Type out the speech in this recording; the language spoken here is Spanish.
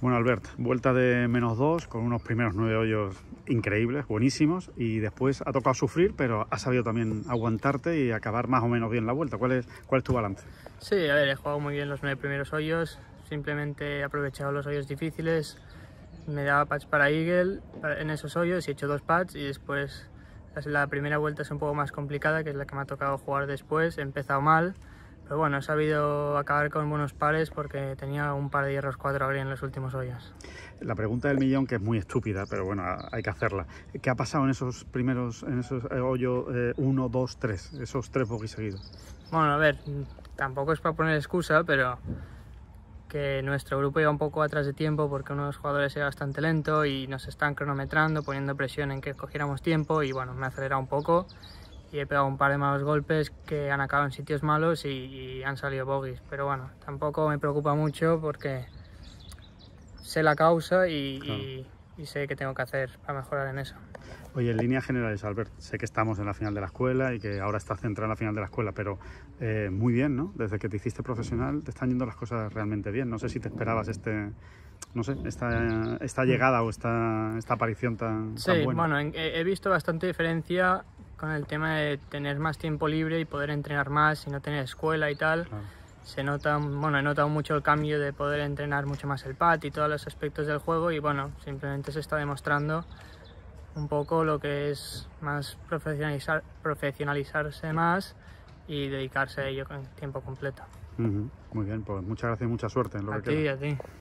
Bueno, Albert, vuelta de menos dos con unos primeros nueve hoyos increíbles, buenísimos, y después ha tocado sufrir, pero ha sabido también aguantarte y acabar más o menos bien la vuelta. ¿Cuál es, cuál tu balance? Sí, a ver, he jugado muy bien los nueve primeros hoyos, simplemente he aprovechado los hoyos difíciles, me daba patch para Eagle en esos hoyos, y he hecho dos patch y después la primera vuelta es un poco más complicada, que es la que me ha tocado jugar después, he empezado mal pero bueno, he sabido acabar con buenos pares porque tenía un par de hierros 4 abrir en los últimos hoyos. La pregunta del millón, que es muy estúpida, pero bueno, hay que hacerla. ¿Qué ha pasado en esos primeros, en esos hoyos 1, 2, 3, esos tres bogies seguidos? Bueno, a ver, tampoco es para poner excusa, pero que nuestro grupo iba un poco atrás de tiempo porque uno de los jugadores era bastante lento y nos están cronometrando, poniendo presión en que cogiéramos tiempo y bueno, me acelera un poco y he pegado un par de malos golpes que han acabado en sitios malos y, han salido bogies. Pero bueno, tampoco me preocupa mucho porque sé la causa y, sé qué tengo que hacer para mejorar en eso. Oye, en línea generales, Albert, sé que estamos en la final de la escuela y que ahora estás centrado en la final de la escuela, pero eh, muy bien, ¿no? Desde que te hiciste profesional te están yendo las cosas realmente bien. No sé si te esperabas este, no sé, esta, esta llegada o esta, esta aparición tan, sí, bueno, he visto bastante diferencia con el tema de tener más tiempo libre y poder entrenar más y no tener escuela y tal. Se nota, bueno, he notado mucho el cambio de poder entrenar mucho más el pat y todos los aspectos del juego y bueno, simplemente se está demostrando un poco lo que es más profesionalizar, profesionalizarse más y dedicarse a ello con tiempo completo. Muy bien, pues muchas gracias y mucha suerte en lo que ti, A ti.